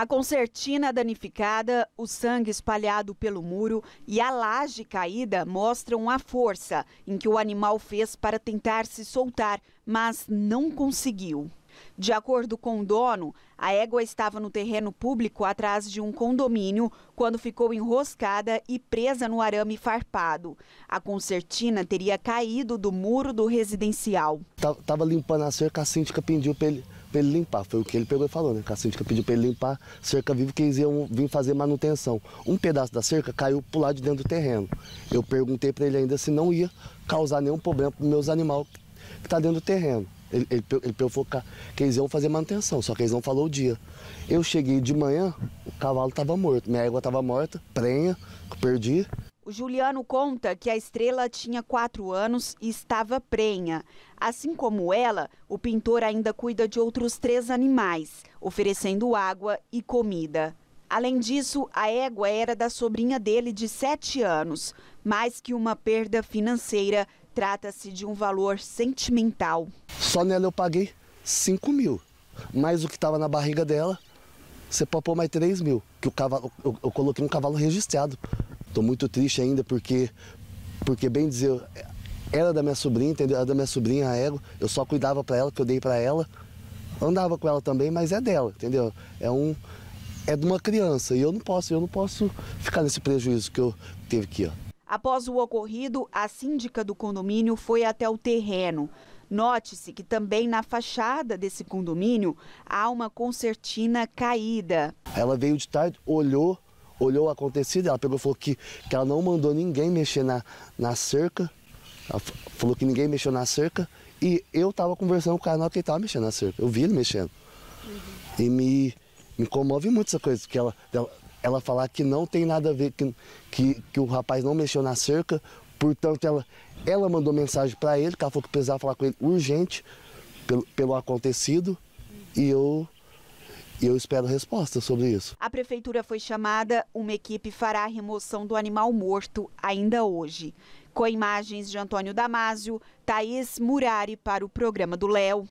A concertina danificada, o sangue espalhado pelo muro e a laje caída mostram a força em que o animal fez para tentar se soltar, mas não conseguiu. De acordo com o dono, a égua estava no terreno público atrás de um condomínio quando ficou enroscada e presa no arame farpado. A concertina teria caído do muro do residencial. Tava limpando a cerca, a síndica pediu para ele para ele limpar. Foi o que ele pegou e falou, né? Que a síndica pediu pra ele limpar cerca viva que eles iam vir fazer manutenção. Um pedaço da cerca caiu pro lado de dentro do terreno. Eu perguntei para ele ainda se não ia causar nenhum problema para meus animais que está dentro do terreno. Ele, ele, ele focar que eles iam fazer manutenção, só que eles não falou o dia. Eu cheguei de manhã, o cavalo estava morto, minha égua estava morta, prenha, que eu perdi. O Juliano conta que a estrela tinha quatro anos e estava prenha. Assim como ela, o pintor ainda cuida de outros três animais, oferecendo água e comida. Além disso, a égua era da sobrinha dele de sete anos. Mais que uma perda financeira, trata-se de um valor sentimental. Só nela eu paguei 5 mil, mais o que estava na barriga dela, você papou mais 3 mil, que o cavalo, eu, eu, coloquei um cavalo registrado Estou muito triste ainda porque, porque bem dizer, era é da minha sobrinha, entendeu? Era é da minha sobrinha, a ego. Eu só cuidava para ela, que eu dei para ela. Andava com ela também, mas é dela, entendeu? É um é de uma criança e eu não posso, eu não posso ficar nesse prejuízo que eu teve aqui, ó. Após o ocorrido, a síndica do condomínio foi até o terreno. Note-se que também na fachada desse condomínio há uma concertina caída. Ela veio de tarde, olhou, olhou o acontecido, ela pegou e falou que, que ela não mandou ninguém mexer na, na cerca. Ela falou que ninguém mexeu na cerca. E eu tava conversando com o canal que ele tava mexendo na cerca. Eu vi ele mexendo. Uhum. E me, me comove muito essa coisa, que ela, ela, ela falar que não tem nada a ver, que, que, que o rapaz não mexeu na cerca. Portanto, ela, ela mandou mensagem para ele, que ela falou que precisava falar com ele urgente pelo, pelo acontecido. E eu e eu espero resposta sobre isso. A prefeitura foi chamada, uma equipe fará a remoção do animal morto ainda hoje. Com imagens de Antônio Damásio, Thaís Murari para o programa do Léo.